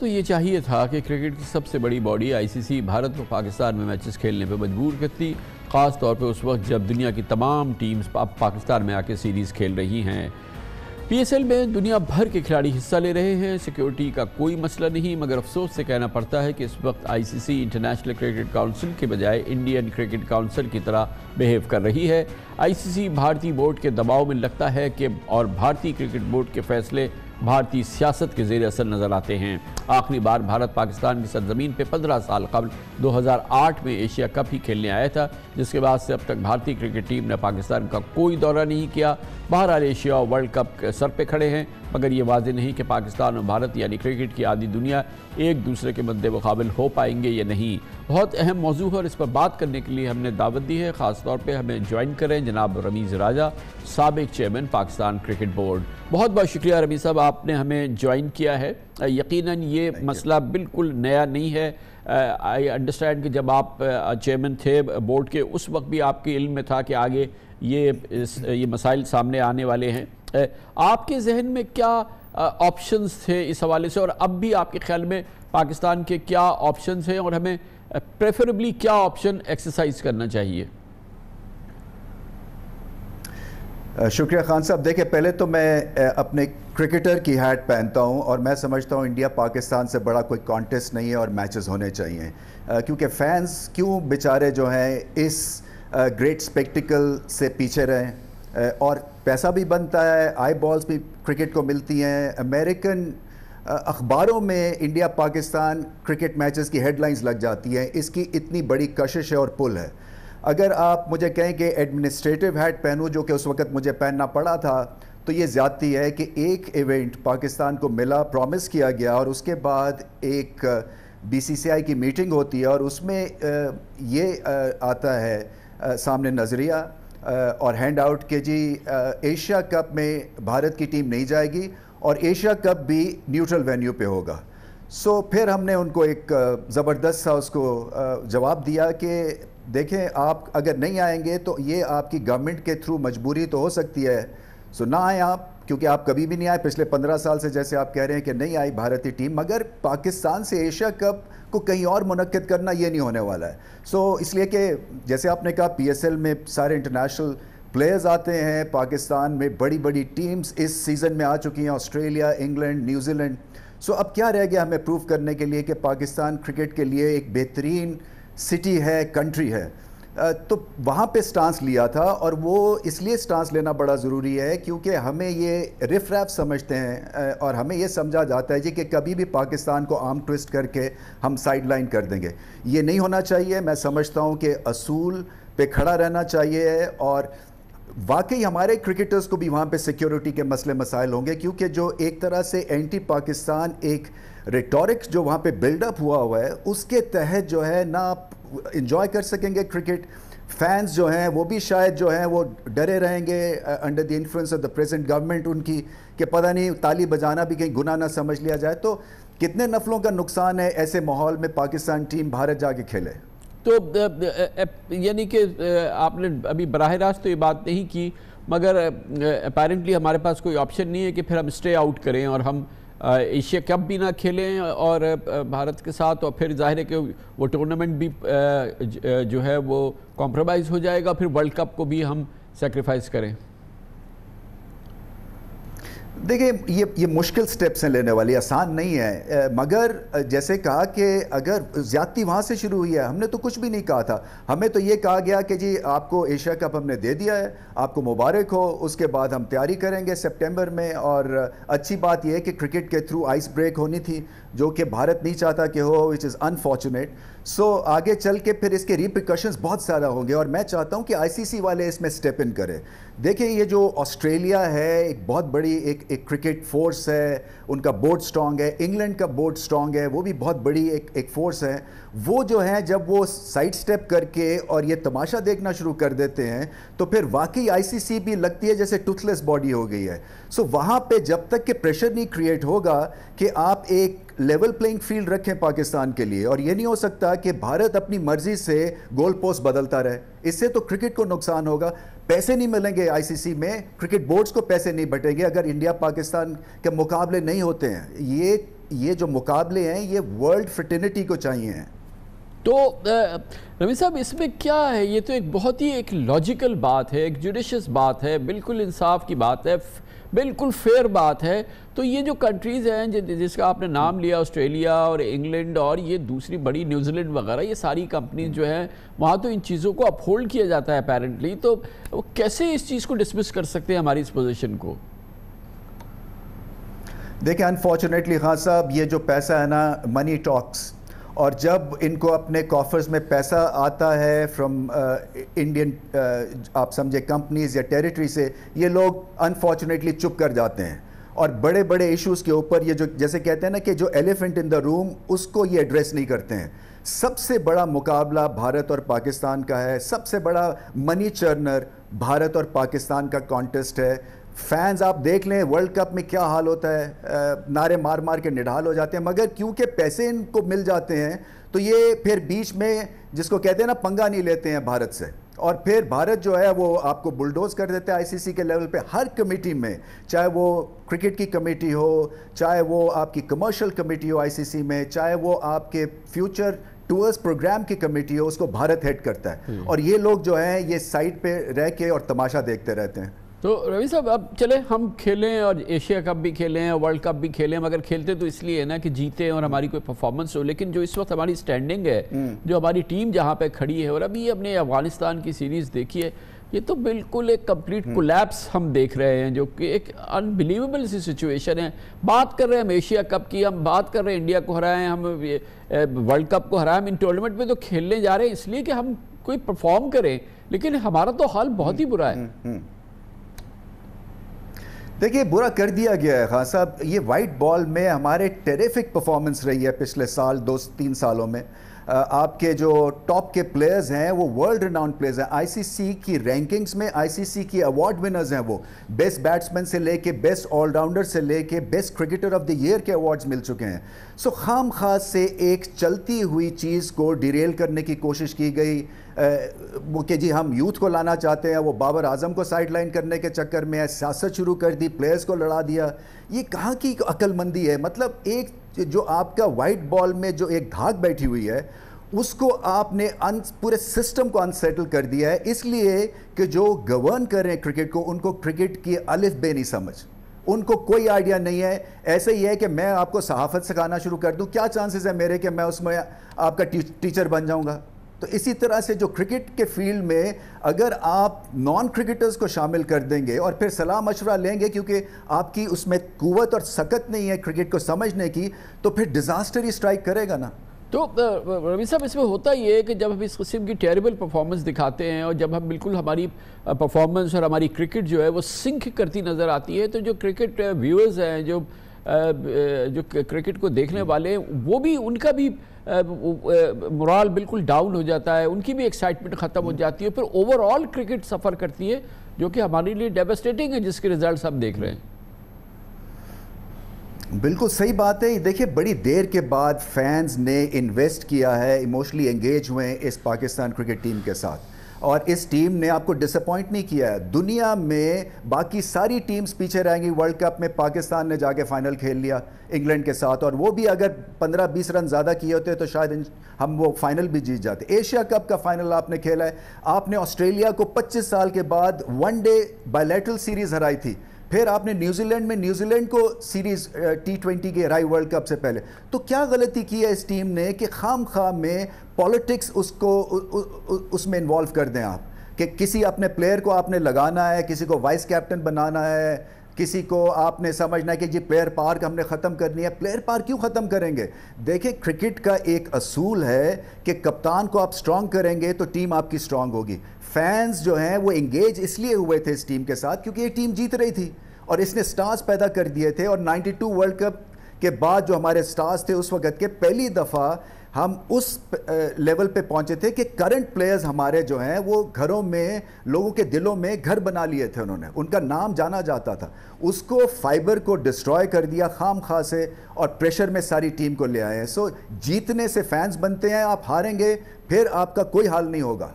तो ये चाहिए था कि क्रिकेट की सबसे बड़ी बॉडी आईसीसी भारत को पाकिस्तान में मैचेस खेलने पर मजबूर करती ख़ास तौर पे उस वक्त जब दुनिया की तमाम टीम्स अब पाकिस्तान में आके सीरीज़ खेल रही हैं पीएसएल में दुनिया भर के खिलाड़ी हिस्सा ले रहे हैं सिक्योरिटी का कोई मसला नहीं मगर अफसोस से कहना पड़ता है कि इस वक्त आई इंटरनेशनल क्रिकेट काउंसिल के बजाय इंडियन क्रिकेट काउंसिल की तरह बिहेव कर रही है आई भारतीय बोर्ड के दबाव में लगता है कि और भारतीय क्रिकेट बोर्ड के फैसले भारतीय सियासत के जेर असर नज़र आते हैं आखिरी बार भारत पाकिस्तान की सरजमीन पर पंद्रह साल कबल 2008 में एशिया कप ही खेलने आया था जिसके बाद से अब तक भारतीय क्रिकेट टीम ने पाकिस्तान का कोई दौरा नहीं किया बहरहाल एशिया और वर्ल्ड कप के सर पे खड़े हैं मगर ये वाजे नहीं कि पाकिस्तान और भारत यानी क्रिकेट की आधी दुनिया एक दूसरे के मद्दे मुकाबल हो पाएंगे या नहीं बहुत अहम मौजू है और इस पर बात करने के लिए हमने दावत दी है ख़ासतौर पर हमें ज्वाइन करें जनाब रमीज़ राजा सबक चेयरमैन पाकिस्तान क्रिकेट बोर्ड बहुत बहुत शुक्रिया रमीज़ साहब आपने हमें ज्वाइन किया है यकीनन ये मसला बिल्कुल नया नहीं है आई अंडरस्टैंड कि जब आप चेयरमैन थे बोर्ड के उस वक्त भी आपके इल्म में था कि आगे ये इस, ये मसाइल सामने आने वाले हैं आपके जहन में क्या ऑप्शंस थे इस हवाले से और अब भी आपके ख्याल में पाकिस्तान के क्या ऑप्शंस हैं और हमें प्रेफरेबली क्या ऑप्शन एक्सरसाइज करना चाहिए शुक्रिया खान साहब देखिए पहले तो मैं अपने क्रिकेटर की हैट पहनता हूं और मैं समझता हूं इंडिया पाकिस्तान से बड़ा कोई कॉन्टेस्ट नहीं है और मैचेस होने चाहिए क्योंकि फैंस क्यों बेचारे जो हैं इस ग्रेट स्पेक्टिकल से पीछे रहें और पैसा भी बनता है आई बॉल्स भी क्रिकेट को मिलती हैं अमेरिकन अखबारों में इंडिया पाकिस्तान क्रिकेट मैचेस की हेडलाइंस लग जाती हैं इसकी इतनी बड़ी कशिश है और पुल है अगर आप मुझे कहें कि एडमिनिस्ट्रेटिव हैड पहनूँ जो कि उस वक्त मुझे पहनना पड़ा था तो ये ज़्यादती है कि एक इवेंट पाकिस्तान को मिला प्रॉमिस किया गया और उसके बाद एक बीसीसीआई की मीटिंग होती है और उसमें ये आता है सामने नज़रिया और हैंड आउट के जी एशिया कप में भारत की टीम नहीं जाएगी और एशिया कप भी न्यूट्रल वेन्यू पे होगा सो so, फिर हमने उनको एक ज़बरदस्त सा उसको जवाब दिया कि देखें आप अगर नहीं आएंगे तो ये आपकी गवर्नमेंट के थ्रू मजबूरी तो हो सकती है सो so, ना आए आप क्योंकि आप कभी भी नहीं आए पिछले पंद्रह साल से जैसे आप कह रहे हैं कि नहीं आई भारतीय टीम मगर पाकिस्तान से एशिया कप को कहीं और मनक़द करना ये नहीं होने वाला है सो so, इसलिए कि जैसे आपने कहा पी में सारे इंटरनेशनल प्लेयर्स आते हैं पाकिस्तान में बड़ी बड़ी टीम्स इस सीज़न में आ चुकी हैं ऑस्ट्रेलिया इंग्लैंड न्यूजीलैंड सो अब क्या रह गया हमें प्रूव करने के लिए कि पाकिस्तान क्रिकेट के लिए एक बेहतरीन सिटी है कंट्री है तो वहाँ पे स्टांस लिया था और वो इसलिए स्टांस लेना बड़ा ज़रूरी है क्योंकि हमें ये रिफ रैफ समझते हैं और हमें ये समझा जाता है जी कि कभी भी पाकिस्तान को आम ट्विस्ट करके हम साइड लाइन कर देंगे ये नहीं होना चाहिए मैं समझता हूँ कि असूल पे खड़ा रहना चाहिए और वाकई हमारे क्रिकेटर्स को भी वहाँ पे सिक्योरिटी के मसले मसाइल होंगे क्योंकि जो एक तरह से एंटी पाकिस्तान एक रिटोरिक जो वहाँ पे बिल्डअप हुआ हुआ है उसके तहत जो है ना आप इंजॉय कर सकेंगे क्रिकेट फैंस जो हैं वो भी शायद जो हैं वो डरे रहेंगे under the influence of the present government उनकी कि पता नहीं ताली बजाना भी कहीं गुना ना समझ लिया जाए तो कितने नफलों का नुकसान है ऐसे माहौल में पाकिस्तान टीम भारत जाके खेले तो यानी कि आपने अभी बरह रास्त तो ये बात नहीं की मगर अपेरेंटली हमारे पास कोई ऑप्शन नहीं है कि फिर हम स्टे आउट करें और हम एशिया कप भी ना खेलें और भारत के साथ और फिर जाहिर है कि वो टूर्नामेंट भी जो है वो कॉम्प्रोमाइज़ हो जाएगा फिर वर्ल्ड कप को भी हम सेक्रीफाइस करें देखिए ये ये मुश्किल स्टेप्स हैं लेने वाली आसान नहीं है मगर जैसे कहा कि अगर ज़्यादती वहाँ से शुरू हुई है हमने तो कुछ भी नहीं कहा था हमें तो ये कहा गया कि जी आपको एशिया कप हमने दे दिया है आपको मुबारक हो उसके बाद हम तैयारी करेंगे सितंबर में और अच्छी बात यह है कि क्रिकेट के थ्रू आइस ब्रेक होनी थी जो कि भारत नहीं चाहता कि हो which is unfortunate so so, आगे चल के फिर इसके रिप्रिकॉशंस बहुत सारा होंगे और मैं चाहता हूँ कि आईसीसी वाले इसमें स्टेप इन करें देखिए ये जो ऑस्ट्रेलिया है एक बहुत बड़ी एक एक क्रिकेट फोर्स है उनका बोर्ड स्ट्रांग है इंग्लैंड का बोर्ड स्ट्रांग है वो भी बहुत बड़ी एक एक फोर्स है वो जो है जब वो साइड स्टेप करके और ये तमाशा देखना शुरू कर देते हैं तो फिर वाकई आई भी लगती है जैसे टूथलेस बॉडी हो गई है सो so, वहाँ पर जब तक कि प्रेशर नहीं क्रिएट होगा कि आप एक लेवल प्लेइंग फील्ड रखें पाकिस्तान के लिए और ये नहीं हो सकता कि भारत अपनी मर्जी से गोल पोस्ट बदलता रहे इससे तो क्रिकेट को नुकसान होगा पैसे नहीं मिलेंगे आईसीसी में क्रिकेट बोर्ड्स को पैसे नहीं बटेंगे अगर इंडिया पाकिस्तान के मुकाबले नहीं होते हैं ये ये जो मुकाबले हैं ये वर्ल्ड फिटर्निटी को चाहिए हैं तो रवि साहब इसमें क्या है ये तो एक बहुत ही एक लॉजिकल बात है एक जुडिशस बात है बिल्कुल इंसाफ की बात है बिल्कुल फेयर बात है तो ये जो कंट्रीज़ हैं जि, जिसका आपने नाम हम्म। लिया ऑस्ट्रेलिया और इंग्लैंड और ये दूसरी बड़ी न्यूजीलैंड वगैरह ये सारी कंपनीज जो हैं वहाँ तो इन चीज़ों को अपहोल्ड किया जाता है अपेरेंटली तो कैसे इस चीज़ को डिसमिस कर सकते हैं हमारी इस पोजिशन को देखिए अनफॉर्चुनेटली खान हाँ साहब ये जो पैसा है ना मनी टॉक्स और जब इनको अपने कॉफर्स में पैसा आता है फ्रॉम इंडियन uh, uh, आप समझे कंपनीज या टेरिटरी से ये लोग अनफॉर्चुनेटली चुप कर जाते हैं और बड़े बड़े इश्यूज के ऊपर ये जो जैसे कहते हैं ना कि जो एलिफेंट इन द रूम उसको ये एड्रेस नहीं करते हैं सबसे बड़ा मुकाबला भारत और पाकिस्तान का है सबसे बड़ा मनी चर्नर भारत और पाकिस्तान का कॉन्टेस्ट है फैंस आप देख लें वर्ल्ड कप में क्या हाल होता है नारे मार मार के निढाल हो जाते हैं मगर क्योंकि पैसे इनको मिल जाते हैं तो ये फिर बीच में जिसको कहते हैं ना पंगा नहीं लेते हैं भारत से और फिर भारत जो है वो आपको बुलडोज कर देते हैं आईसीसी के लेवल पे हर कमेटी में चाहे वो क्रिकेट की कमेटी हो चाहे वो आपकी कमर्शियल कमेटी हो आईसीसी में चाहे वो आपके फ्यूचर टूर्स प्रोग्राम की कमेटी हो उसको भारत हेड करता है हम्म। और ये लोग जो हैं ये साइड पे रह के और तमाशा देखते रहते हैं तो रवि साहब अब चले हम खेलें और एशिया कप भी खेलें और वर्ल्ड कप भी खेलें मगर खेलते तो इसलिए है ना कि जीते और हम्म। हमारी कोई परफॉर्मेंस हो लेकिन जो इस वक्त हमारी स्टैंडिंग है हम्म। जो हमारी टीम जहां पे खड़ी है और अभी अपने अफगानिस्तान की सीरीज़ देखी है ये तो बिल्कुल एक कंप्लीट हम्म। कोलैप्स हम देख रहे हैं जो कि एक अनबिलीवेबल सी सिचुएशन है बात कर रहे हैं हम एशिया कप की हम बात कर रहे हैं इंडिया को हराएं हम वर्ल्ड कप को हराए हम इन टूर्नामेंट में तो खेलने जा रहे हैं इसलिए कि हम कोई परफॉर्म करें लेकिन हमारा तो हाल बहुत ही बुरा है देखिए बुरा कर दिया गया है खान साहब ये वाइट बॉल में हमारे टेरिफिक परफॉर्मेंस रही है पिछले साल दो तीन सालों में आपके जो टॉप के प्लेयर्स हैं वो वर्ल्ड रिनाउंड प्लेयर्स हैं आईसीसी की रैंकिंग्स में आईसीसी की अवार्ड विनर्स हैं वो बेस्ट बैट्समैन से लेके बेस्ट ऑलराउंडर से लेके best cricketer of the year के अवार्ड्स मिल चुके हैं सो खाम खास से एक चलती हुई चीज़ को डिरेल करने की कोशिश की गई कि जी हम यूथ को लाना चाहते हैं वो बाबर आजम को साइडलाइन करने के चक्कर में है सियासत शुरू कर दी प्लेयर्स को लड़ा दिया ये कहाँ की अक्लमंदी है मतलब एक जो आपका वाइट बॉल में जो एक धाक बैठी हुई है उसको आपने अन पूरे सिस्टम को अनसेटल कर दिया है इसलिए कि जो गवर्न कर रहे हैं क्रिकेट को उनको क्रिकेट की अलिफ बे नहीं समझ उनको कोई आइडिया नहीं है ऐसे ही है कि मैं आपको सहाफत सिखाना शुरू कर दूं क्या चांसेस है मेरे कि मैं उसमें आपका टीचर बन जाऊंगा तो इसी तरह से जो क्रिकेट के फील्ड में अगर आप नॉन क्रिकेटर्स को शामिल कर देंगे और फिर सलाह मशवरा लेंगे क्योंकि आपकी उसमें कुवत और सकत नहीं है क्रिकेट को समझने की तो फिर डिज़ास्टर ही स्ट्राइक करेगा ना तो रवि साहब इसमें होता ये है कि जब हम इस किस्म की टेरेबल परफॉर्मेंस दिखाते हैं और जब हम बिल्कुल हमारी परफॉर्मेंस और हमारी क्रिकेट जो है वो सिंक करती नज़र आती है तो जो क्रिकेट व्यूअर्स हैं जो जो क्रिकेट को देखने वाले हैं वो भी उनका भी मुराल बिल्कुल डाउन हो जाता है उनकी भी एक्साइटमेंट ख़त्म हो हम्म। जाती है फिर ओवरऑल क्रिकेट सफ़र करती है जो कि हमारे लिए डेवेस्टेटिंग है जिसके रिजल्ट हम देख रहे हैं बिल्कुल सही बात है देखिए बड़ी देर के बाद फैंस ने इन्वेस्ट किया है इमोशनली एंगेज हुए हैं इस पाकिस्तान क्रिकेट टीम के साथ और इस टीम ने आपको डिसअपॉइंट नहीं किया है दुनिया में बाकी सारी टीम्स पीछे रहेंगी वर्ल्ड कप में पाकिस्तान ने जाके फाइनल खेल लिया इंग्लैंड के साथ और वो भी अगर 15-20 रन ज़्यादा किए होते तो शायद हम वो फाइनल भी जीत जाते एशिया कप का फाइनल आपने खेला है आपने ऑस्ट्रेलिया को पच्चीस साल के बाद वन डे बायलेटल सीरीज़ हराई थी फिर आपने न्यूजीलैंड में न्यूजीलैंड को सीरीज टी ट्वेंटी के राय वर्ल्ड कप से पहले तो क्या गलती की है इस टीम ने कि खाम खाम में पॉलिटिक्स उसको उसमें इन्वॉल्व कर दें आप कि किसी अपने प्लेयर को आपने लगाना है किसी को वाइस कैप्टन बनाना है किसी को आपने समझना है कि जी प्लेयर पार्क हमने ख़त्म करनी है प्लेयर पार्क क्यों ख़त्म करेंगे देखिए क्रिकेट का एक असूल है कि कप्तान को आप स्ट्रांग करेंगे तो टीम आपकी स्ट्रांग होगी फैंस जो हैं वो इंगेज इसलिए हुए थे इस टीम के साथ क्योंकि ये टीम जीत रही थी और इसने स्टार्स पैदा कर दिए थे और 92 वर्ल्ड कप के बाद जो हमारे स्टार्स थे उस वक्त के पहली दफ़ा हम उस लेवल पे पहुंचे थे कि करंट प्लेयर्स हमारे जो हैं वो घरों में लोगों के दिलों में घर बना लिए थे उन्होंने उनका नाम जाना जाता था उसको फाइबर को डिस्ट्रॉय कर दिया खाम खा से और प्रेशर में सारी टीम को ले आए हैं सो जीतने से फैंस बनते हैं आप हारेंगे फिर आपका कोई हाल नहीं होगा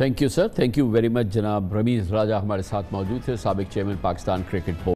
thank you sir thank you very much जनाब रमीज राजा हमारे साथ मौजूद थे सबक चेयरमैन पाकिस्तान क्रिकेट बोर्ड